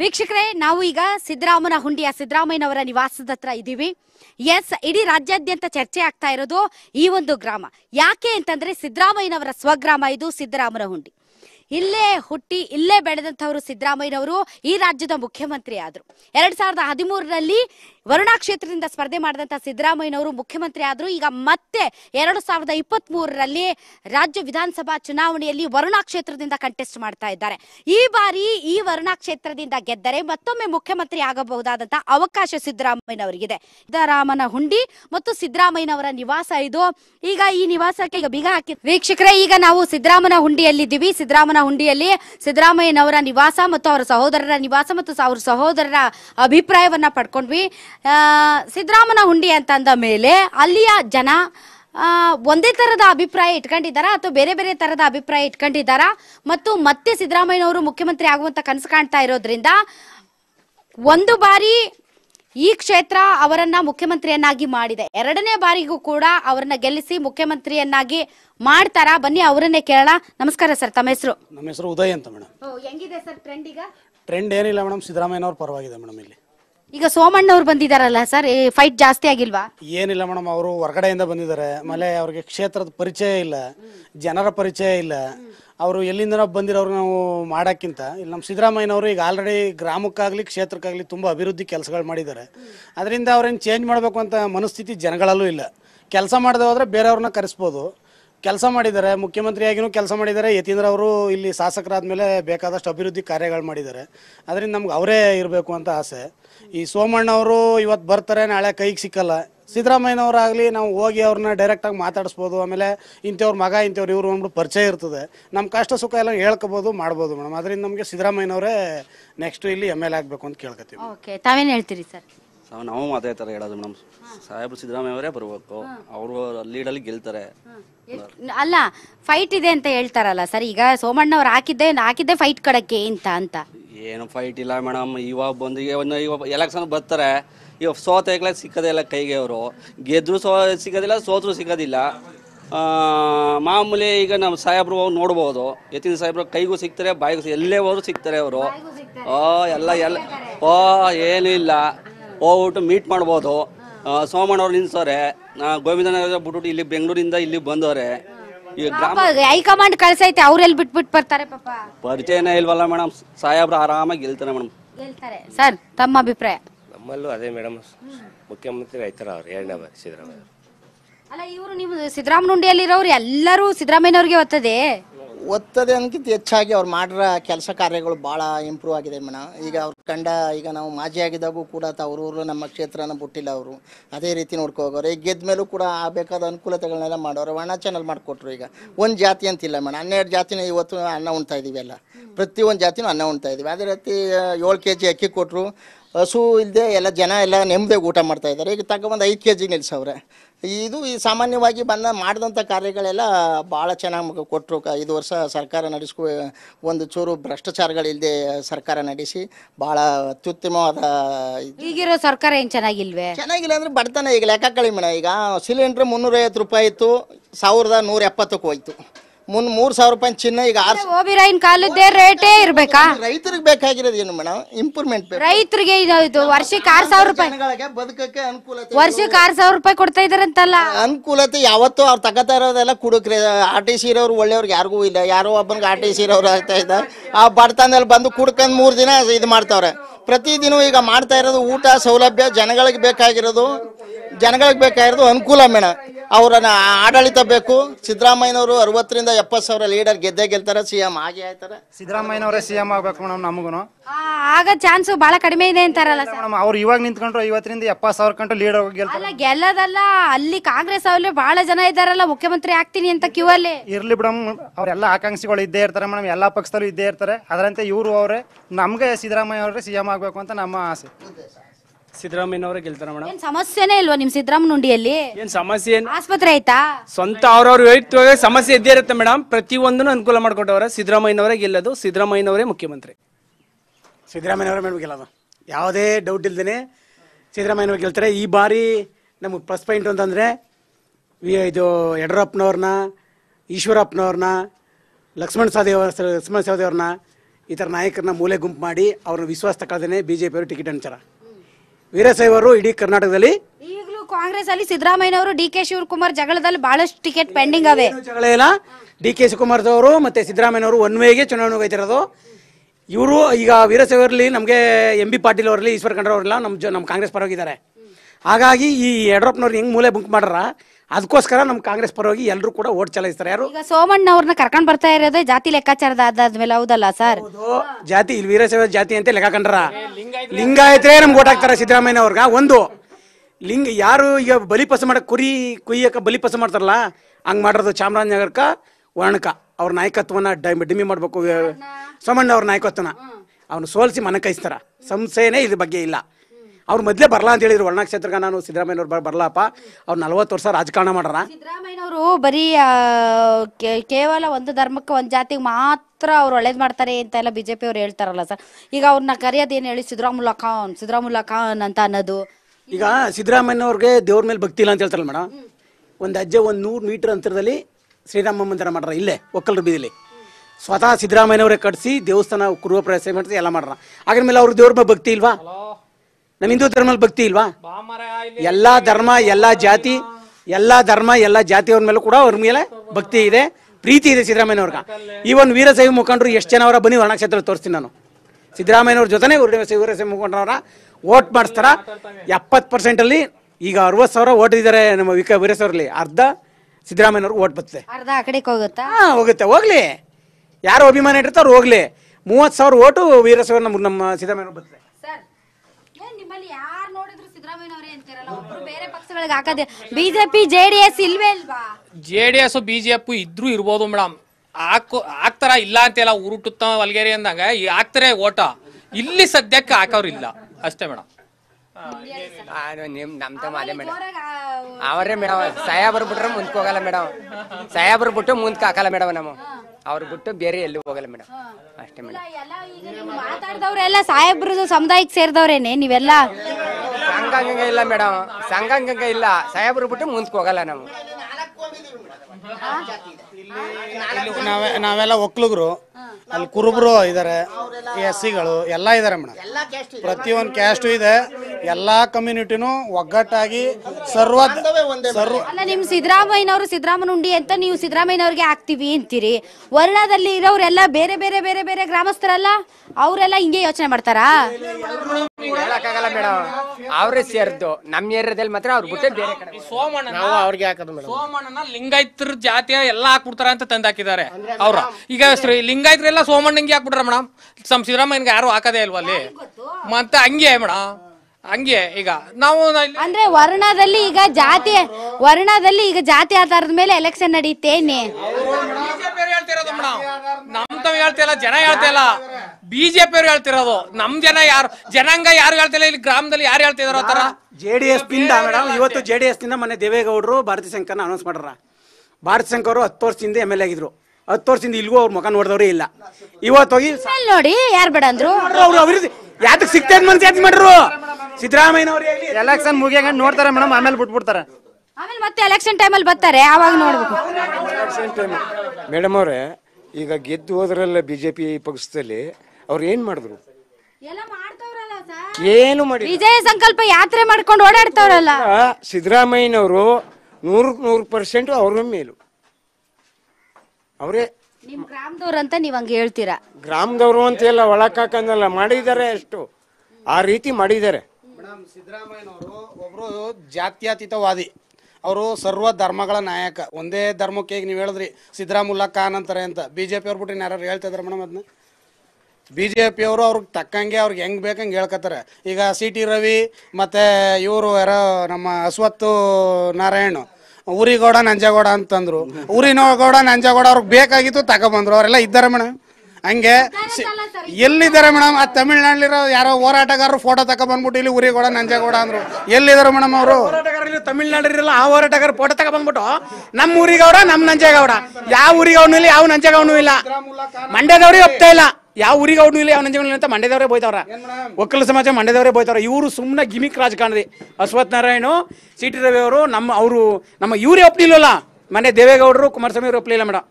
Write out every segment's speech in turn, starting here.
ವೀಕ್ಷಕರೇ ನಾವು ಈಗ ಸಿದ್ದರಾಮನ ಹುಂಡಿಯ ಸಿದ್ದರಾಮಯ್ಯನವರ ನಿವಾಸದ ಹತ್ರ ಇದ್ದೀವಿ ಎಸ್ ಇಡೀ ರಾಜ್ಯಾದ್ಯಂತ ಚರ್ಚೆ ಆಗ್ತಾ ಇರೋದು ಈ ಒಂದು ಗ್ರಾಮ ಯಾಕೆ ಅಂತಂದ್ರೆ ಸಿದ್ದರಾಮಯ್ಯನವರ ಸ್ವಗ್ರಾಮ ಇದು ಸಿದ್ದರಾಮನ ಹುಂಡಿ ಇಲ್ಲೇ ಹುಟ್ಟಿ ಇಲ್ಲೇ ಬೆಳೆದಂಥವರು ಸಿದ್ದರಾಮಯ್ಯನವರು ಈ ರಾಜ್ಯದ ಮುಖ್ಯಮಂತ್ರಿ ಆದರು ಎರಡ್ ಸಾವಿರದ ಹದಿಮೂರರಲ್ಲಿ ವರುಣಾ ಕ್ಷೇತ್ರದಿಂದ ಸ್ಪರ್ಧೆ ಮಾಡಿದಂಥ ಸಿದ್ದರಾಮಯ್ಯನವರು ಮುಖ್ಯಮಂತ್ರಿ ಆದರು ಈಗ ಮತ್ತೆ ಎರಡು ಸಾವಿರದ ಇಪ್ಪತ್ತ್ ಮೂರರಲ್ಲಿ ರಾಜ್ಯ ವಿಧಾನಸಭಾ ಚುನಾವಣೆಯಲ್ಲಿ ವರುಣಾ ಕ್ಷೇತ್ರದಿಂದ ಕಂಟೆಸ್ಟ್ ಮಾಡ್ತಾ ಇದ್ದಾರೆ ಈ ಬಾರಿ ಈ ವರುಣಾ ಕ್ಷೇತ್ರದಿಂದ ಗೆದ್ದರೆ ಮತ್ತೊಮ್ಮೆ ಮುಖ್ಯಮಂತ್ರಿ ಆಗಬಹುದಾದಂತಹ ಅವಕಾಶ ಸಿದ್ದರಾಮಯ್ಯನವರಿಗಿದೆ ಸಿದ್ದರಾಮನ ಹುಂಡಿ ಮತ್ತು ಸಿದ್ದರಾಮಯ್ಯನವರ ನಿವಾಸ ಇದು ಈಗ ಈ ನಿವಾಸಕ್ಕೆ ಈಗ ಬೀಗ ಹಾಕಿ ವೀಕ್ಷಕರೇ ಈಗ ನಾವು ಸಿದ್ದರಾಮನ ಹುಂಡಿಯಲ್ಲಿದ್ದೀವಿ ಸಿದ್ದರಾಮನ ಹುಂಡಿಯಲ್ಲಿ ಸಿದ್ದರಾಮಯ್ಯನವರ ನಿವಾಸ ಮತ್ತು ಅವರ ಸಹೋದರರ ನಿವಾಸ ಮತ್ತು ಅವರ ಸಹೋದರರ ಅಭಿಪ್ರಾಯವನ್ನ ಪಡ್ಕೊಂಡ್ವಿ ಸಿದ್ದರಾಮನ ಹುಂಡಿ ಅಂತಂದ ಮೇಲೆ ಅಲ್ಲಿಯ ಜನ ಒಂದೇ ತರದ ಅಭಿಪ್ರಾಯ ಇಟ್ಕೊಂಡಿದ್ದಾರಾ ಅಥವಾ ಬೇರೆ ಬೇರೆ ತರದ ಅಭಿಪ್ರಾಯ ಇಟ್ಕೊಂಡಿದ್ದಾರಾ ಮತ್ತು ಮತ್ತೆ ಸಿದ್ದರಾಮಯ್ಯನವರು ಮುಖ್ಯಮಂತ್ರಿ ಆಗುವಂತ ಕನಸು ಕಾಣ್ತಾ ಇರೋದ್ರಿಂದ ಒಂದು ಬಾರಿ ಈ ಕ್ಷೇತ್ರ ಅವರನ್ನ ಮುಖ್ಯಮಂತ್ರಿಯನ್ನಾಗಿ ಮಾಡಿದೆ ಎರಡನೇ ಬಾರಿಗೂ ಕೂಡ ಅವರನ್ನ ಗೆಲ್ಲಿಸಿ ಮುಖ್ಯಮಂತ್ರಿಯನ್ನಾಗಿ ಮಾಡ್ತಾರಾ ಬನ್ನಿ ಅವರನ್ನೇ ಕೇಳ ನಮಸ್ಕಾರ ಸರ್ ತಮ್ಮ ಹೆಸರು ನಮ್ಮ ಹೆಸರು ಉದಯ್ ಅಂತ ಮೇಡಮ್ ಹೆಂಗಿದೆ ಸರ್ ಟ್ರೆಂಡ್ ಈಗ ಟ್ರೆಂಡ್ ಏನಿಲ್ಲ ಮೇಡಮ್ ಸಿದ್ದರಾಮಯ್ಯನವ್ರ ಪರವಾಗಿದೆ ಮೇಡಮ್ ಇಲ್ಲಿ ಈಗ ಸೋಮಣ್ಣ ಅವ್ರು ಬಂದಿದಾರಲ್ಲ ಸರ್ ಫೈಟ್ ಜಾಸ್ತಿ ಆಗಿಲ್ವಾ ಏನಿಲ್ಲ ಮೇಡಮ್ ಅವರು ಹೊರಗಡೆಯಿಂದ ಬಂದಿದ್ದಾರೆ ಮಲೆ ಅವ್ರಿಗೆ ಕ್ಷೇತ್ರದ ಪರಿಚಯ ಇಲ್ಲ ಜನರ ಪರಿಚಯ ಇಲ್ಲ ಅವರು ಎಲ್ಲಿಂದ ಬಂದಿರೋರು ನಾವು ಮಾಡೋಕ್ಕಿಂತ ಇಲ್ಲಿ ನಮ್ಮ ಸಿದ್ದರಾಮಯ್ಯನವರು ಈಗ ಆಲ್ರೆಡಿ ಗ್ರಾಮಕ್ಕಾಗಲಿ ಕ್ಷೇತ್ರಕ್ಕಾಗಲಿ ತುಂಬ ಅಭಿವೃದ್ಧಿ ಕೆಲಸಗಳು ಮಾಡಿದ್ದಾರೆ ಅದರಿಂದ ಅವ್ರೇನು ಚೇಂಜ್ ಮಾಡಬೇಕು ಅಂತ ಮನಸ್ಥಿತಿ ಜನಗಳಲ್ಲೂ ಇಲ್ಲ ಕೆಲಸ ಮಾಡದೆ ಹೋದರೆ ಬೇರೆಯವ್ರನ್ನ ಕರೆಸ್ಬೋದು ಕೆಲಸ ಮಾಡಿದ್ದಾರೆ ಆಗಿನೂ ಕೆಲಸ ಮಾಡಿದ್ದಾರೆ ಯತೀಂದ್ರ ಅವರು ಇಲ್ಲಿ ಶಾಸಕರಾದ ಮೇಲೆ ಬೇಕಾದಷ್ಟು ಅಭಿವೃದ್ಧಿ ಕಾರ್ಯಗಳು ಮಾಡಿದ್ದಾರೆ ಅದರಿಂದ ನಮ್ಗೆ ಅವರೇ ಇರಬೇಕು ಅಂತ ಆಸೆ ಈ ಸೋಮಣ್ಣ ಅವರು ಇವತ್ತು ಬರ್ತಾರೆ ನಾಳೆ ಕೈಗೆ ಸಿಕ್ಕಲ್ಲ ಸಿದ್ದರಾಮಯ್ಯನವರಾಗಲಿ ನಾವು ಹೋಗಿ ಅವ್ರನ್ನ ಡೈರೆಕ್ಟಾಗಿ ಮಾತಾಡಿಸ್ಬೋದು ಆಮೇಲೆ ಇಂಥವ್ರ ಮಗ ಇಂಥವ್ರು ಇವರು ಅಂದ್ಬಿಟ್ಟು ಪರಿಚಯ ಇರ್ತದೆ ನಮ್ಮ ಕಷ್ಟ ಸುಖ ಎಲ್ಲ ಹೇಳ್ಕೋಬೋದು ಮಾಡ್ಬೋದು ಮೇಡಮ್ ಅದರಿಂದ ನಮಗೆ ಸಿದ್ದರಾಮಯ್ಯನವರೇ ನೆಕ್ಸ್ಟ್ ಇಲ್ಲಿ ಎಮ್ ಎಲ್ ಆಗಬೇಕು ಅಂತ ಕೇಳ್ಕೊತೀವಿ ಓಕೆ ತಾವೇನು ಹೇಳ್ತೀರಿ ಸರ್ ಸಾವ್ ನಾವು ಅದೇ ಥರ ಹೇಳೋದು ಮೇಡಮ್ ಸಾಹೇಬ್ರು ಸಿದ್ದರಾಮಯ್ಯ ಅವರೇ ಬರಬೇಕು ಅವರು ಲೀಡಲ್ಲಿ ಗೆಲ್ತಾರೆ ಅಲ್ಲ ಫೈಟ್ ಇದೆ ಅಂತ ಹೇಳ್ತಾರಲ್ಲ ಸರ್ ಈಗ ಸೋಮಣ್ಣ ಅವ್ರು ಹಾಕಿದ್ದೆ ಹಾಕಿದ್ದೆ ಫೈಟ್ ಕಡಕ್ಕೆ ಅಂತ ಅಂತ ಏನು ಫೈಟ್ ಇಲ್ಲ ಮೇಡಮ್ ಇವಾಗ ಬಂದು ಒಂದು ಇವಾಗ ಎಲೆಕ್ಷನ್ ಬರ್ತಾರೆ ಇವಾಗ ಸೋತೈಕ್ಲ ಸಿಕ್ಕೋದಿಲ್ಲ ಕೈಗೆ ಅವರು ಗೆದ್ರು ಸೋ ಸಿಗೋದಿಲ್ಲ ಸೋತರು ಸಿಗೋದಿಲ್ಲ ಮಾಮೂಲಿ ಈಗ ನಮ್ಮ ಸಾಹೇಬ್ರು ಹೋಗಿ ನೋಡ್ಬೋದು ಯತಿನ್ ಸಾಹೇಬ್ರು ಕೈಗೂ ಸಿಗ್ತಾರೆ ಬಾಯಿಗೂ ಎಲ್ಲೇ ಹೋದ್ರು ಸಿಗ್ತಾರೆ ಅವರು ಓ ಎಲ್ಲ ಎಲ್ಲ ಓ ಏನೂ ಇಲ್ಲ ಹೋಗ್ಬಿಟ್ಟು ಮೀಟ್ ಮಾಡ್ಬೋದು ಸೋಮಣ್ಣ ಅವ್ರು ನಿಲ್ಸೋರೆ ಗೋವಿಂದನಗರ ಬಿಟ್ಬಿಟ್ಟು ಇಲ್ಲಿ ಬೆಂಗಳೂರಿಂದ ಇಲ್ಲಿ ಬಂದವ್ರೆ ಈ ಗ್ರಾಮ ಹೈಕಮಾಂಡ್ ಕಳ್ಸೈತೆ ಅವ್ರೆಲ್ಲಿ ಬಿಟ್ಬಿಟ್ಟು ಬರ್ತಾರೆ ಪಾಪ ಪರಿಚಯನೇ ಇಲ್ವಲ್ಲ ಮೇಡಮ್ ಸಾಹೇಬ್ರು ಆರಾಮಾಗಿ ಗೆಲ್ತಾರೆ ಮೇಡಮ್ ಸರ್ ತಮ್ಮ ಅಭಿಪ್ರಾಯ ನಮ್ಮಲ್ಲೂ ಅದೇ ಮೇಡಮ್ ಮುಖ್ಯಮಂತ್ರಿ ರೈತರ ಅವ್ರು ಎರಡನೇ ಬಾರಿ ಸಿದ್ದರಾಮಯ್ಯ ಅಲ್ಲ ಇವರು ನಿಮ್ಮ ಸಿದ್ದರಾಮನುಂಡಿಯಲ್ಲಿರೋರು ಎಲ್ಲರೂ ಸಿದ್ದರಾಮಯ್ಯನವ್ರಿಗೆ ಒತ್ತದೆ ಒತ್ತದೆ ಅನ್ಕಿಂತ ಹೆಚ್ಚಾಗಿ ಅವ್ರು ಮಾಡಿರೋ ಕೆಲಸ ಕಾರ್ಯಗಳು ಭಾಳ ಇಂಪ್ರೂವ್ ಆಗಿದೆ ಮೇಡಮ್ ಈಗ ಅವ್ರು ಕಂಡ ಈಗ ನಾವು ಮಾಜಿ ಆಗಿದ್ದಾಗೂ ಕೂಡ ತವ್ರೂರು ನಮ್ಮ ಕ್ಷೇತ್ರನ ಬಿಟ್ಟಿಲ್ಲ ಅವರು ಅದೇ ರೀತಿ ನೋಡ್ಕೋಗೋರು ಈಗ ಗೆದ್ದ ಮೇಲೂ ಕೂಡ ಬೇಕಾದ ಅನುಕೂಲತೆಗಳನ್ನೆಲ್ಲ ಮಾಡೋರು ಅಣ್ಣ ಚಾನಲ್ ಮಾಡಿಕೊಟ್ರು ಈಗ ಒಂದು ಜಾತಿ ಅಂತಿಲ್ಲ ಮೇಡಮ್ ಹನ್ನೆರಡು ಜಾತಿನ ಇವತ್ತು ಅನ್ನ ಉಣ್ತಾ ಇದ್ದೀವಿ ಎಲ್ಲ ಪ್ರತಿಯೊಂದು ಜಾತಿನೂ ಅನ್ನ ಉಣ್ತಾ ಇದ್ದೀವಿ ಅದೇ ರೀತಿ ಏಳು ಕೆ ಜಿ ಅಕ್ಕಿ ಕೊಟ್ಟರು ಹಸು ಇಲ್ಲದೆ ಎಲ್ಲ ಜನ ಎಲ್ಲ ನೆಮ್ಮದಿಯಾಗಿ ಊಟ ಮಾಡ್ತಾ ಇದ್ದಾರೆ ಈಗ ತಗ ಒಂದು ಐದು ಕೆ ಜಿ ನಿಲ್ಸವ್ರೆ ಇದು ಈ ಸಾಮಾನ್ಯವಾಗಿ ಬಂದ ಮಾಡಿದಂಥ ಕಾರ್ಯಗಳೆಲ್ಲ ಭಾಳ ಚೆನ್ನಾಗಿ ಕೊಟ್ಟರು ಕ ಐದು ವರ್ಷ ಸರ್ಕಾರ ನಡೆಸ್ಕೊ ಒಂದು ಚೂರು ಭ್ರಷ್ಟಾಚಾರಗಳಿಲ್ಲದೆ ಸರ್ಕಾರ ನಡೆಸಿ ಭಾಳ ಅತ್ಯುತ್ತಮವಾದ ಈಗಿರೋ ಸರ್ಕಾರ ಏನು ಚೆನ್ನಾಗಿಲ್ವೇ ಚೆನ್ನಾಗಿಲ್ಲ ಅಂದರೆ ಬಡತನ ಈಗ ಲೆಕ್ಕ ಮೇಡ ಈಗ ಸಿಲಿಂಡ್ರ್ ಮುನ್ನೂರೈವತ್ತು ರೂಪಾಯಿ ಇತ್ತು ಸಾವಿರದ ನೂರ ಎಪ್ಪತ್ತಕ್ಕೆ ಹೋಯ್ತು ಮುನ್ ಮೂರ್ ಸಾವಿರ ರೂಪಾಯಿ ಚಿನ್ನ ಈಗ ಆರ್ ಓಬಿರಾಯಿನ್ ಕಾಲದ್ದೇ ರೇಟೇ ಇರ್ಬೇಕಾ ರೈತರಿಗೆ ಬೇಕಾಗಿರೋದು ಏನು ಮೇಡಮ್ ಇಂಪ್ರೂವ್ಮೆಂಟ್ ರೈತರಿಗೆ ಇದು ವರ್ಷಕ್ಕೆ ಆರ್ ಸಾವಿರ ರೂಪಾಯಿ ಬದುಕಕ್ಕೆ ಅನುಕೂಲತೆ ವರ್ಷಕ್ಕೆ ಆರ್ ಸಾವಿರ ರೂಪಾಯಿ ಕೊಡ್ತಾ ಅಂತಲ್ಲ ಅನುಕೂಲತೆ ಯಾವತ್ತೂ ಅವ್ರು ತಗೋತಾ ಇರೋದೆಲ್ಲ ಕುಡುಕ್ರಿ ಆರ್ ಟಿ ಸಿ ಇರೋರು ಒಳ್ಳೆಯವ್ರಿಗೆ ಯಾರಿಗೂ ಇಲ್ಲ ಯಾರೋ ಒಬ್ಬನಿಗೆ ಆರ್ ಟಿ ಸಿ ಇರೋರು ಆಗ್ತಾ ಇದ್ದಾರೆ ಆ ಬಡತನದಲ್ಲಿ ಬಂದು ಕುಡ್ಕೊಂಡು ಮೂರು ದಿನ ಇದು ಮಾಡ್ತಾವ್ರೆ ಪ್ರತಿದಿನೂ ಈಗ ಮಾಡ್ತಾ ಇರೋದು ಊಟ ಸೌಲಭ್ಯ ಜನಗಳಿಗೆ ಬೇಕಾಗಿರೋದು ಜನಗಳಿಗೆ ಬೇಕಾಗಿರೋದು ಅನುಕೂಲ ಮೇಡಮ್ ಅವರನ್ನ ಆಡಳಿತ ಬೇಕು ಸಿದ್ದರಾಮಯ್ಯನವರು ಅರವತ್ತರಿಂದ ಎಪ್ಪತ್ತು ಸಾವಿರ ಲೀಡರ್ ಗೆದ್ದೇ ಗೆಲ್ತಾರೆ ಸಿಎಂ ಆಗಿ ಆಗೇ ಆಯ್ತಾರೆ ಸಿದ್ದರಾಮಯ್ಯನವರೇ ಸಿ ಎಂ ಆಗ್ಬೇಕು ಮೇಡಮ್ ನಮಗೂ ಆಗ ಚಾನ್ಸ್ ಬಹಳ ಕಡಿಮೆ ಇದೆ ಅಂತಾರಲ್ಲ ಮೇಡಮ್ ಅವ್ರು ಇವಾಗ ನಿಂತ್ಕೊಂಡ್ರು ಇವತ್ತರಿಂದ ಎಪ್ಪತ್ತು ಸಾವಿರ ಕಂಟು ಲೀಡರ್ ಅಲ್ಲ ಗೆಲ್ಲದಲ್ಲ ಅಲ್ಲಿ ಕಾಂಗ್ರೆಸ್ ಅವ್ರಲ್ಲಿ ಬಹಳ ಜನ ಇದ್ದಾರಲ್ಲ ಮುಖ್ಯಮಂತ್ರಿ ಆಗ್ತೀನಿ ಅಂತ ಕ್ಯೂ ಅಲ್ಲಿ ಇರ್ಲಿ ಮೇಡಮ್ ಅವರೆಲ್ಲ ಆಕಾಂಕ್ಷಿಗಳು ಇದ್ದೇ ಇರ್ತಾರೆ ಮೇಡಮ್ ಎಲ್ಲಾ ಪಕ್ಷದಲ್ಲೂ ಇದ್ದೇ ಇರ್ತಾರೆ ಅದರಂತೆ ಇವರು ಅವರೇ ನಮಗೆ ಸಿದ್ದರಾಮಯ್ಯ ಅವರೇ ಸಿಎಂ ಎಂ ಆಗಬೇಕು ಅಂತ ನಮ್ಮ ಆಸೆ ಸಿದ್ದರಾಮಯ್ಯನವರೇ ಗೆಲ್ತಾರ ಮೇಡಮ್ ಸಮಸ್ಯೆನೇ ಇಲ್ವಾ ನಿಮ್ ಸಿದ್ದರಾಮನುಂಡಿಯಲ್ಲಿ ಏನ್ ಸಮಸ್ಯೆ ಆಸ್ಪತ್ರೆ ಆಯ್ತಾ ಸ್ವಂತ ಅವ್ರವ್ರ ವೈಯಕ್ತಿಕ ಸಮಸ್ಯೆ ಇದ್ದೇ ಇರುತ್ತೆ ಮೇಡಮ್ ಪ್ರತಿಯೊಂದನ್ನು ಅನುಕೂಲ ಮಾಡ್ಕೊಟ್ಟವ್ರೆ ಸಿದ್ದರಾಮಯ್ಯನವರೇ ಗೆಲ್ಲೋದು ಸಿದ್ದರಾಮಯ್ಯನವರೇ ಮುಖ್ಯಮಂತ್ರಿ ಸಿದ್ದರಾಮಯ್ಯನವರೇ ಮೇಡಮ್ ಗೆಲ್ಲೋದು ಯಾವುದೇ ಡೌಟ್ ಇಲ್ದೇನೆ ಸಿದ್ದರಾಮಯ್ಯನವ್ರು ಗೆಲ್ತಾರೆ ಈ ಬಾರಿ ನಮಗೆ ಪ್ಲಸ್ ಪಾಯಿಂಟ್ ಅಂತಂದ್ರೆ ಇದು ಯಡಿಯೂರಪ್ಪನವ್ರನ್ನ ಈಶ್ವರಪ್ಪನವ್ರನ್ನ ಲಕ್ಷ್ಮಣ ಸಹದೇವ ಲಕ್ಷ್ಮಣ ಸಹದೇವ್ರನ್ನ ಈ ಥರ ನಾಯಕರನ್ನ ಮೂಲೆ ಗುಂಪು ಮಾಡಿ ಅವ್ರನ್ನ ವಿಶ್ವಾಸ ತಕ್ಕೇ ಬಿ ಜೆ ಪಿಯವರು ಟಿಕೆಟ್ ಹಂಚಾರ ವೀರಶೈವರು ಇಡೀ ಕರ್ನಾಟಕದಲ್ಲಿ ಈಗಲೂ ಕಾಂಗ್ರೆಸ್ ಅಲ್ಲಿ ಸಿದ್ದರಾಮಯ್ಯ ಅವರು ಡಿ ಕೆ ಶಿವಕುಮಾರ್ ಜಗಳದಲ್ಲಿ ಬಹಳಷ್ಟು ಟಿಕೆಟ್ ಪೆಂಡಿಂಗ್ ಅವೆ ಜಗಳ ಡಿ ಕೆ ಶಿವಕುಮಾರ್ ಅವರು ಮತ್ತೆ ಅವರು ಒನ್ ವೇಗೆ ಚುನಾವಣೆ ಹೋಗ್ತಿರೋದು ಇವರು ಈಗ ವೀರಶೈವರಲ್ಲಿ ನಮಗೆ ಎಂ ಬಿ ಪಾಟೀಲ್ ಅವರಲ್ಲಿ ಈಶ್ವರ್ ಖಂಡ್ರೆ ನಮ್ಮ ಜ ನಮ್ಮ ಕಾಂಗ್ರೆಸ್ ಪರವಾಗಿದ್ದಾರೆ ಹಾಗಾಗಿ ಈ ಯಡಿಯೂರಪ್ಪನವ್ರು ಹೆಂಗೆ ಮೂಲೆ ಬುಂಕ್ ಮಾಡ್ರ ಅದಕ್ಕೋಸ್ಕರ ನಮ್ಮ ಕಾಂಗ್ರೆಸ್ ಪರವಾಗಿ ಎಲ್ಲರೂ ಕೂಡ ಓಟ್ ಚಲಾಯಿಸ್ತಾರೆ ಯಾರು ಈಗ ಸೋಮಣ್ಣ ಅವ್ರನ್ನ ಕರ್ಕೊಂಡ್ ಬರ್ತಾ ಇರೋದೇ ಜಾತಿ ಲೆಕ್ಕಾಚಾರದ ಅದಾದ್ಮೇಲೆ ಹೌದಲ್ಲ ಸರ್ ಜಾತಿ ಇಲ್ಲಿ ವೀರಶೈವ ಜಾತಿ ಅಂತ ಲೆಕ್ಕ ಕಂಡ್ರ ಲಿಂಗಾಯತ್ರೆ ನಮ್ಗೆ ಓಟ್ ಹಾಕ್ತಾರ ಸಿದ್ದರಾಮಯ್ಯ ಅವ್ರಗ ಒಂದು ಲಿಂಗ ಯಾರು ಈಗ ಬಲಿಪಸ ಮಾಡಕ್ ಕುರಿ ಕುಯ್ಯಕ ಬಲಿಪಸ ಮಾಡ್ತಾರಲ್ಲ ಹಂಗ್ ಮಾಡಿರೋದು ಚಾಮರಾಜನಗರಕ ವರ್ಣಕ ಅವ್ರ ನಾಯಕತ್ವನ ಡಿಮಿ ಮಾಡ್ಬೇಕು ಸೋಮಣ್ಣ ಅವ್ರ ನಾಯಕತ್ವನ ಅವನು ಸೋಲ್ಸಿ ಮನ ಕೈಸ್ತಾರ ಇದ್ರ ಬಗ್ಗೆ ಇಲ್ಲ ಅವ್ರು ಮೊದಲೇ ಬರಲ್ಲ ಅಂತ ಹೇಳಿದ್ರು ವರ್ಣಕ್ಷೇತ್ರಕ್ಕೆ ನಾನು ಅವ್ರು ಬರಲಪ್ಪ ಅವ್ರು ನಲ್ವತ್ತು ವರ್ಷ ರಾಜಕಾರಣ ಮಾಡ್ರ ಸಿದ್ದರಾಮಯ್ಯವರು ಬರೀ ಕೇವಲ ಒಂದು ಧರ್ಮಕ್ಕೆ ಒಂದು ಜಾತಿಗೆ ಮಾತ್ರ ಅವ್ರು ಒಳ್ಳೇದು ಮಾಡ್ತಾರೆ ಅಂತ ಎಲ್ಲ ಬಿ ಜೆ ಪಿ ಅವ್ರು ಹೇಳ್ತಾರಲ್ಲ ಸರ್ ಈಗ ಅವ್ರನ್ನ ಕರೆಯೋದೇನು ಹೇಳಿ ಸಿದ್ದರಾಮುಲ್ಲ ಖಾನ್ ಸಿದ್ದರಾಮುಲ್ಲ ಖಾನ್ ಅಂತ ಅನ್ನೋದು ಈಗ ಸಿದ್ದರಾಮಯ್ಯವ್ರಿಗೆ ದೇವ್ರ ಮೇಲೆ ಭಕ್ತಿ ಇಲ್ಲ ಅಂತ ಹೇಳ್ತಾರಲ್ಲ ಮೇಡಮ್ ಒಂದು ಅಜ್ಜೆ ಒಂದು ನೂರು ಮೀಟರ್ ಅಂತರದಲ್ಲಿ ಶ್ರೀರಾಮ ಮಂದಿರ ಮಾಡ್ರ ಇಲ್ಲೇ ಒಕ್ಕಲರ ಬೀದಿಲಿ ಸ್ವತಃ ಸಿದ್ದರಾಮಯ್ಯನವರೇ ಕಟ್ಸಿ ದೇವಸ್ಥಾನ ಕುರುವ ಪ್ರಯಾಸ ಮಾಡಿಸಿ ಎಲ್ಲ ಮಾಡ್ರ ಅದ್ರ ಮೇಲೆ ಅವ್ರ ದೇವ್ರ ಭಕ್ತಿ ಇಲ್ವಾ ನಮ್ಮ ಹಿಂದೂ ಧರ್ಮದಲ್ಲಿ ಭಕ್ತಿ ಇಲ್ವಾ ಎಲ್ಲಾ ಧರ್ಮ ಎಲ್ಲಾ ಜಾತಿ ಎಲ್ಲಾ ಧರ್ಮ ಎಲ್ಲಾ ಜಾತಿಯವ್ರ ಮೇಲೆ ಕೂಡ ಅವ್ರ ಮೇಲೆ ಭಕ್ತಿ ಇದೆ ಪ್ರೀತಿ ಇದೆ ಸಿದ್ದರಾಮಯ್ಯವ್ರಗ ಈ ಒಂದು ವೀರಸೈವ ಮುಖಂಡರು ಎಷ್ಟು ಜನ ಅವರ ಬನ್ನಿ ವರ್ಣಕ್ಷೇತ್ರ ತೋರಿಸ್ತೀನಿ ನಾನು ಸಿದ್ದರಾಮಯ್ಯವ್ರ ಜೊತೆ ವೀರಸೈವ ಮುಖಂಡರ ವೋಟ್ ಮಾಡಿಸ್ತಾರ ಎಪ್ಪತ್ತು ಪರ್ಸೆಂಟಲ್ಲಿ ಈಗ ಅರವತ್ತು ಸಾವಿರ ಓಟ್ ಇದ್ದಾರೆ ನಮ್ಮ ವಿಕ ವೀರಸವರಲ್ಲಿ ಅರ್ಧ ಸಿದ್ದರಾಮಯ್ಯವ್ರಿಗೆ ಓಟ್ ಬರ್ತದೆ ಅರ್ಧ ಹೋಗುತ್ತಾ ಹಾಂ ಹೋಗುತ್ತೆ ಹೋಗ್ಲಿ ಯಾರು ಅಭಿಮಾನ ಅವ್ರು ಹೋಗ್ಲಿ ಮೂವತ್ತು ಸಾವಿರ ಓಟು ವೀರಸವರ ನಮ್ಮ ನಮ್ಮ ಬರ್ತದೆ ನಿಮ್ಮಲ್ಲಿ ಯಾರು ನೋಡಿದ್ರು ಸಿದ್ದರಾಮಯ್ಯನವರೇ ಅಂತೀರಲ್ಲ ಒಬ್ರು ಬೇರೆ ಪಕ್ಷಗಳಿಗೆ ಹಾಕದೆ ಬಿಜೆಪಿ ಜೆಡಿಎಸ್ ಇಲ್ವೇ ಇಲ್ವಾ ಜೆಡಿಎಸ್ ಡಿ ಎಸ್ ಇದ್ರೂ ಇರ್ಬೋದು ಮೇಡಮ್ ಹಾಕು ಹಾಕ್ತಾರ ಇಲ್ಲ ಅಂತೆಲ್ಲ ಉರುಟುತ್ತ ವಲ್ಗೇರಿ ಅಂದಾಗ ಈ ಹಾಕ್ತಾರೆ ಓಟ ಇಲ್ಲಿ ಸದ್ಯಕ್ಕೆ ಹಾಕೋರಿಲ್ಲ ಅಷ್ಟೇ ಮೇಡಮ್ ನಾನು ನಿಮ್ ನಮ್ ತಮ್ಮ ಅದೇ ಮೇಡಮ್ ಅವರೇ ಮೇಡಮ್ ಸಾಯ ಬರ್ಬಿಟ್ರೆ ಮುಂದಕ್ಕೆ ಹೋಗಲ್ಲ ಮೇಡಮ್ ಸಾಯ ಬರ್ಬಿಟ್ಟು ಮುಂದಕ್ಕೆ ಹಾಕಲ್ಲ ಮೇಡಮ್ ನಾವು ಅವ್ರು ಬಿಟ್ಟು ಬೇರೆ ಎಲ್ಲಿ ಹೋಗಲ್ಲ ಮೇಡಮ್ ಅಷ್ಟೇ ಮೇಡಮ್ ಮಾತಾಡ್ದವ್ರೆಲ್ಲ ಸಾಹೇಬ್ರದ್ದು ಸಮುದಾಯಕ್ಕೆ ಸೇರಿದವ್ರೇನೆ ನೀವೆಲ್ಲ ಸಂಘಂಗ ಇಲ್ಲ ಮೇಡಮ್ ಸಂಘಂಗ ಇಲ್ಲ ಸಾಹೇಬ್ರು ಬಿಟ್ಟು ಮುಂದಕ್ಕೆ ಹೋಗಲ್ಲ ನಾವು ನಾವೆಲ್ಲ ಒಕ್ಲುಗ್ರು ಅಲ್ಲಿ ಕುರುಬರು ಇದ್ದಾರೆ ಎಸ್ಸಿಗಳು ಎಲ್ಲ ಇದಾರೆ ಮೇಡಮ್ ಪ್ರತಿಯೊಂದು ಕ್ಯಾಸ್ಟು ಇದೆ ಎಲ್ಲಾ ಕಮ್ಯುನಿಟಿನೂ ಒಗ್ಗಟ್ಟಾಗಿ ಸರ್ವ ಸರ್ವ ಅಲ್ಲ ನಿಮ್ ಸಿದ್ದರಾಮಯ್ಯನವರು ಸಿದ್ದರಾಮನ ಉಂಡಿ ಅಂತ ನೀವು ಸಿದ್ದರಾಮಯ್ಯನವ್ರಿಗೆ ಹಾಕ್ತೀವಿ ಅಂತೀರಿ ವರ್ಣದಲ್ಲಿ ಇರೋರೆಲ್ಲ ಬೇರೆ ಬೇರೆ ಬೇರೆ ಬೇರೆ ಗ್ರಾಮಸ್ಥರಲ್ಲ ಅವರೆಲ್ಲ ಹಿಂಗೆ ಯೋಚನೆ ಮಾಡ್ತಾರಾ ಹೇಳಕ್ಕಾಗಲ್ಲ ಮೇಡಮ್ ಅವರೇ ಸೇರಿದ್ದು ನಮ್ಮ ಏರಿಯಾದಲ್ಲಿ ಮಾತ್ರ ಅವ್ರ ಬಿಟ್ಟೆ ಬೇರೆ ಕಡೆ ಸೋಮಣ್ಣ ನಾವು ಅವ್ರಿಗೆ ಹಾಕೋದು ಸೋಮಣ್ಣನ ಲಿಂಗಾಯತರ ಜಾತಿಯ ಎಲ್ಲ ಹಾಕ್ಬಿಡ್ತಾರ ಅಂತ ತಂದು ಹಾಕಿದ್ದಾರೆ ಅವ್ರ ಈಗ ಶ್ರೀ ಲಿಂಗಾಯತರೆಲ್ಲ ಸೋಮಣ್ಣಂಗೆ ಹಾಕ್ಬಿಟ್ರ ಮೇಡಮ್ ನಮ್ಮ ಸಿದ್ದರಾಮಯ್ಯನಿಗೆ ಯಾರು ಹಾಕದೇ ಇಲ್ವಲ್ಲಿ ಮತ್ತೆ ಹಂಗೆ ಮೇಡಮ್ ಹಂಗೆ ಈಗ ನಾವು ಅಂದ್ರೆ ವರ್ಣದಲ್ಲಿ ಈಗ ಜಾತಿ ವರ್ಣದಲ್ಲಿ ಈಗ ಜಾತಿ ಆಧಾರದ ಮೇಲೆ ಎಲೆಕ್ಷನ್ ನಡೀತೇನೆ ಹೇಳ್ತಿರೋದು ನಮ್ ತವ್ ಹೇಳ್ತಿಲ್ಲ ಜನ ಹೇಳ್ತಿಲ್ಲ ಬಿಜೆಪಿ ಅವ್ರು ಹೇಳ್ತಿರೋದು ನಮ್ ಜನ ಯಾರು ಜನಾಂಗ ಯಾರು ಹೇಳ್ತಿಲ್ಲ ಇಲ್ಲಿ ಗ್ರಾಮದಲ್ಲಿ ಯಾರು ಹೇಳ್ತಿದಾರೋ ಆತರ ಎಸ್ ಪಿಂದ ಮೇಡಮ್ ಇವತ್ತು ಜೆಡಿಎಸ್ ನಿಂದ ಮೊನ್ನೆ ದೇವೇಗೌಡರು ಭಾರತೀಯ ಸಂಘನ ಅನೌನ್ಸ್ ಮಾಡ್ರ ಭಾರತೀಯ ಸಂಘ ಅವರು ಹತ್ತು ವರ್ಷದಿಂದ ಎಮ್ ಎಲ್ ಎ ಆಗಿದ್ರು ಹತ್ತು ವರ್ಷದಿಂದ ಇಲ್ಗೂ ಅವ್ರ ಮುಖ ನೋಡಿದವರೇ ಇಲ್ಲ ಇವತ್ತು ಹೋಗಿ ನೋಡಿ ಯಾರು ಬೇಡ ಅಂದ್ರು ಅವ್ರು ಅಭಿವೃದ್ಧಿ ಯಾತಕ್ಕೆ ಸಿಕ್ತ ಮನಸ್ಸು ಯಾತ್ ಮಾಡ್ರು ಸಿದ್ದರಾಮಯ್ಯನವ್ರಿಗೆ ಎಲೆಕ್ಷನ್ ಮುಗಿಯಂಗ ನೋಡ್ತಾರೆ ಮೇಡಮ್ ಆಮೇಲೆ ಬಿಟ್ಬಿಡ್ತಾರೆ ಆಮೇಲೆ ಮತ್ತೆ ಎಲೆಕ್ಷನ್ ಟೈಮಲ್ಲಿ ಬರ್ತಾರೆ ಆವಾಗ ನೋಡ್ಬೇಕು ಮೇಡಮ್ ಅವರೇ ಈಗ ಗೆದ್ದು ಹೋದ್ರಲ್ಲ ಬಿ ಜೆ ಪಿ ಪಕ್ಷದಲ್ಲಿ ಅವ್ರು ಏನು ಮಾಡಿದ್ರು ಎಲ್ಲ ಏನು ಮಾಡಿ ವಿಜಯ ಸಂಕಲ್ಪ ಯಾತ್ರೆ ಮಾಡ್ಕೊಂಡು ಓಡಾಡ್ತಾವ್ರಲ್ಲ ಸಿದ್ದರಾಮಯ್ಯನವರು ನೂರಕ್ಕೆ ನೂರು ಪರ್ಸೆಂಟ್ ಅವ್ರ ಮೇಲು ಅವರೇ ನಿಮ್ ಗ್ರಾಮದವ್ರ ಅಂತ ನೀವ್ ಹಂಗ ಹೇಳ್ತೀರಾ ಗ್ರಾಮದವರು ಅಂತ ಎಲ್ಲ ಒಳಕಾಕಂದಲ್ಲ ಮಾಡಿದ್ದಾರೆ ಅಷ್ಟು ಆ ರೀತಿ ಮಾಡಿದ್ದಾರೆ ಮೇಡಮ್ ಸಿದ್ದರಾಮಯ್ಯನವರು ಒಬ್ರು ಜಾತ್ಯತೀತವಾದಿ ಅವರು ಸರ್ವ ಧರ್ಮಗಳ ನಾಯಕ ಒಂದೇ ಧರ್ಮಕ್ಕೆ ಈಗ ನೀವು ಹೇಳಿದ್ರಿ ಸಿದ್ದರಾಮುಲ್ಲ ಖಾನ್ ಅಂತಾರೆ ಅಂತ ಬಿ ಜೆ ಪಿ ಅವ್ರು ಬಿಟ್ಟು ಯಾರು ಮೇಡಮ್ ಅದನ್ನ ಬಿ ಜೆ ಪಿ ಅವರು ಅವ್ರಿಗೆ ತಕ್ಕಂಗೆ ಅವ್ರಿಗೆ ಹೆಂಗೆ ಬೇಕಂಗೆ ಹೇಳ್ಕೊತಾರೆ ಈಗ ಸಿ ಟಿ ರವಿ ಮತ್ತು ಇವರು ಯಾರೋ ನಮ್ಮ ಅಶ್ವತ್ಥ ನಾರಾಯಣ್ ಊರಿಗೌಡ ನಂಜೇಗೌಡ ಅಂತಂದ್ರು ಊರಿನಗೌಡ ನಂಜೇಗೌಡ ಅವ್ರಿಗೆ ಬೇಕಾಗಿತ್ತು ತಗೊಬಂದ್ರು ಅವರೆಲ್ಲ ಇದ್ದಾರೆ ಮೇಡಮ್ ಹಂಗೆ ಎಲ್ಲಿದ್ದಾರೆ ಮೇಡಮ್ ಆ ತಮಿಳ್ನಾಡಲ್ಲಿರೋ ಯಾರೋ ಹೋರಾಟಗಾರರು ಫೋಟೋ ತಕ ಬಂದ್ಬಿಟ್ಟು ಇಲ್ಲಿ ಊರಿಗೌಡ ನಂಜೇಗೌಡ ಅಂದ್ರು ಎಲ್ಲಿದ್ದಾರೆ ಮೇಡಮ್ ಅವರು ಹೋರಾಟಗಾರರು ಆ ಹೋರಾಟಗಾರ ಫೋಟೋ ತಕ ಬಂದ್ಬಿಟ್ಟು ನಮ್ಮ ಊರಿಗೌಡ ನಮ್ಮ ನಂಜೇಗೌಡ ಯಾವ ಊರಿಗೌಡನು ಯಾವ ನಂಜೇಗೌಡನು ಇಲ್ಲ ಮಂಡ್ಯದವ್ರಿಗೆ ಒಪ್ತಾ ಇಲ್ಲ ಯಾವ ಊರಿಗೆ ಅವ್ನು ಇಲ್ಲ ಯಾವ ನಂಜಮಲ್ಲಿ ಅಂತ ಮಂಡ್ಯದವರೇ ಬೋಯ್ತವ್ರ ಒಕ್ಕಲ ಸಮಾಜ ಮಂಡ್ಯದವರೇ ಬೋಯ್ತವ್ರ ಇವರು ಸುಮ್ಮನೆ ಗಿಮಿಕ್ ರಾಜಕಾರಣಿ ಅಶ್ವಥ್ ನಾರಾಯಣ ಸಿ ಟಿ ರವಿ ಅವರು ನಮ್ಮ ಅವರು ನಮ್ಮ ಇವರೇ ಒಪ್ಪಲಿಲ್ಲ ಮನೆ ದೇವೇಗೌಡರು ಕುಮಾರಸ್ವಾಮಿ ಅವರು ಒಪ್ಲಿಲ್ಲ ಮೇಡಮ್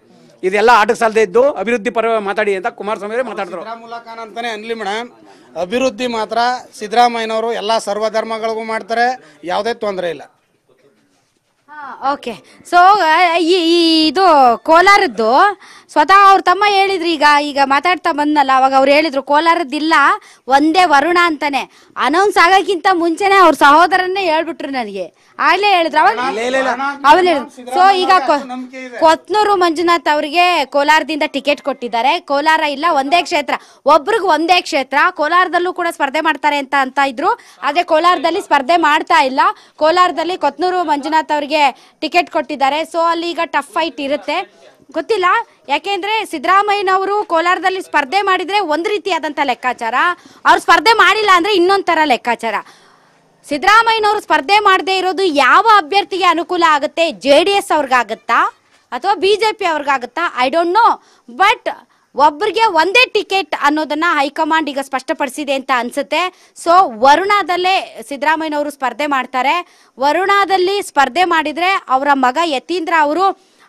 ಇದೆಲ್ಲ ಆಟ ಸಾಲದೇ ಇದ್ದು ಅಭಿವೃದ್ಧಿ ಪರ ಮಾತಾಡಿ ಅಂತ ಕುಮಾರಸ್ವಾಮಿ ಅವರೇ ಮಾತಾಡಿದ್ರು ಅಂತಾನೆ ಅನ್ಲಿ ಮೇಡಮ್ ಅಭಿವೃದ್ಧಿ ಮಾತ್ರ ಸಿದ್ದರಾಮಯ್ಯನವರು ಎಲ್ಲ ಸರ್ವಧರ್ಮಗಳಿಗೂ ಮಾಡ್ತಾರೆ ಯಾವುದೇ ತೊಂದರೆ ಇಲ್ಲ ಓಕೆ ಸೊ ಈ ಇದು ಕೋಲಾರದ್ದು ಸ್ವತಃ ಅವ್ರ ತಮ್ಮ ಹೇಳಿದ್ರು ಈಗ ಈಗ ಮಾತಾಡ್ತಾ ಬಂದ್ನಲ್ಲ ಅವಾಗ ಅವ್ರು ಹೇಳಿದ್ರು ಕೋಲಾರದಿಲ್ಲ ಒಂದೇ ವರುಣ ಅಂತಾನೆ ಅನೌನ್ಸ್ ಆಗೋಕ್ಕಿಂತ ಮುಂಚೆನೆ ಅವ್ರ ಸಹೋದರನ್ನೇ ಹೇಳ್ಬಿಟ್ರು ನನಗೆ ಆಗ್ಲೇ ಹೇಳಿದ್ರು ಅವಾಗ ಅವ್ರು ಹೇಳಿದ್ರು ಸೊ ಈಗ ಕೊತ್ನೂರು ಮಂಜುನಾಥ್ ಅವ್ರಿಗೆ ಕೋಲಾರದಿಂದ ಟಿಕೆಟ್ ಕೊಟ್ಟಿದ್ದಾರೆ ಕೋಲಾರ ಇಲ್ಲ ಒಂದೇ ಕ್ಷೇತ್ರ ಒಬ್ರಿಗೆ ಒಂದೇ ಕ್ಷೇತ್ರ ಕೋಲಾರದಲ್ಲೂ ಕೂಡ ಸ್ಪರ್ಧೆ ಮಾಡ್ತಾರೆ ಅಂತ ಅಂತ ಇದ್ರು ಆದ್ರೆ ಕೋಲಾರದಲ್ಲಿ ಸ್ಪರ್ಧೆ ಮಾಡ್ತಾ ಇಲ್ಲ ಕೋಲಾರದಲ್ಲಿ ಕೊತ್ನೂರು ಮಂಜುನಾಥ್ ಅವ್ರಿಗೆ ಟಿಕೆಟ್ ಕೊಟ್ಟಿದ್ದಾರೆ ಸೊ ಅಲ್ಲಿ ಈಗ ಟಫ್ ಫೈಟ್ ಇರುತ್ತೆ ಗೊತ್ತಿಲ್ಲ ಯಾಕೆಂದ್ರೆ ಸಿದ್ದರಾಮಯ್ಯನವರು ಕೋಲಾರದಲ್ಲಿ ಸ್ಪರ್ಧೆ ಮಾಡಿದ್ರೆ ಒಂದು ರೀತಿಯಾದಂತ ಲೆಕ್ಕಾಚಾರ ಅವ್ರು ಸ್ಪರ್ಧೆ ಮಾಡಿಲ್ಲ ಅಂದ್ರೆ ಇನ್ನೊಂದು ತರ ಲೆಕ್ಕಾಚಾರ ಸಿದ್ದರಾಮಯ್ಯನವರು ಸ್ಪರ್ಧೆ ಮಾಡದೇ ಇರೋದು ಯಾವ ಅಭ್ಯರ್ಥಿಗೆ ಅನುಕೂಲ ಆಗುತ್ತೆ ಜೆ ಡಿ ಎಸ್ ಅವ್ರಿಗಾಗುತ್ತಾ ಅಥವಾ ಬಿ ಜೆ ಪಿ ಅವ್ರಿಗಾಗುತ್ತಾ ಐ ಡೋಂಟ್ ನೋ ಬಟ್ ಒಬ್ಬರಿಗೆ ಒಂದೇ ಟಿಕೆಟ್ ಅನ್ನೋದನ್ನ ಹೈಕಮಾಂಡ್ ಈಗ ಸ್ಪಷ್ಟಪಡಿಸಿದೆ ಅಂತ ಅನ್ಸುತ್ತೆ ಸೊ ವರುಣಾದಲ್ಲೇ ಸಿದ್ದರಾಮಯ್ಯನವರು ಸ್ಪರ್ಧೆ ಮಾಡ್ತಾರೆ ವರುಣಾದಲ್ಲಿ ಸ್ಪರ್ಧೆ ಮಾಡಿದ್ರೆ ಅವರ ಮಗ ಯತೀಂದ್ರ ಅವರು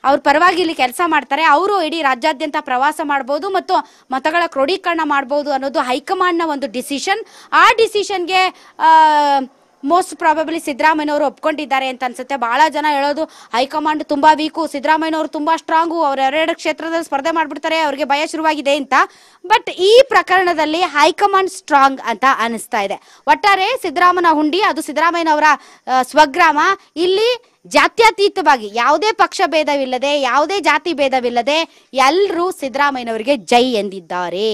ಅವ್ರ ಪರವಾಗಿ ಇಲ್ಲಿ ಕೆಲಸ ಮಾಡ್ತಾರೆ ಅವರು ಇಡೀ ರಾಜ್ಯಾದ್ಯಂತ ಪ್ರವಾಸ ಮಾಡ್ಬೋದು ಮತ್ತು ಮತಗಳ ಕ್ರೋಢೀಕರಣ ಮಾಡ್ಬೋದು ಅನ್ನೋದು ಹೈಕಮಾಂಡ್ನ ಒಂದು ಡಿಸಿಷನ್ ಆ ಡಿಸಿಷನ್ಗೆ ಮೋಸ್ಟ್ ಪ್ರಾಬಬ್ಲಿ ಅವರು ಒಪ್ಕೊಂಡಿದ್ದಾರೆ ಅಂತ ಅನ್ಸುತ್ತೆ ಬಹಳ ಜನ ಹೇಳೋದು ಹೈಕಮಾಂಡ್ ತುಂಬಾ ವೀಕು ಸಿದ್ದರಾಮಯ್ಯನವರು ತುಂಬಾ ಸ್ಟ್ರಾಂಗು ಅವ್ರ ಎರಡೆರಡು ಕ್ಷೇತ್ರದಲ್ಲಿ ಸ್ಪರ್ಧೆ ಮಾಡ್ಬಿಡ್ತಾರೆ ಅವ್ರಿಗೆ ಭಯ ಶುರುವಾಗಿದೆ ಅಂತ ಬಟ್ ಈ ಪ್ರಕರಣದಲ್ಲಿ ಹೈಕಮಾಂಡ್ ಸ್ಟ್ರಾಂಗ್ ಅಂತ ಅನಿಸ್ತಾ ಇದೆ ಒಟ್ಟಾರೆ ಸಿದ್ದರಾಮನ ಹುಂಡಿ ಅದು ಸಿದ್ದರಾಮಯ್ಯನವರ ಸ್ವಗ್ರಾಮ ಇಲ್ಲಿ ಜಾತ್ಯತೀತವಾಗಿ ಯಾವುದೇ ಪಕ್ಷ ಭೇದವಿಲ್ಲದೆ ಯಾವುದೇ ಜಾತಿ ಭೇದವಿಲ್ಲದೆ ಎಲ್ಲರೂ ಸಿದ್ದರಾಮಯ್ಯನವರಿಗೆ ಜೈ ಎಂದಿದ್ದಾರೆ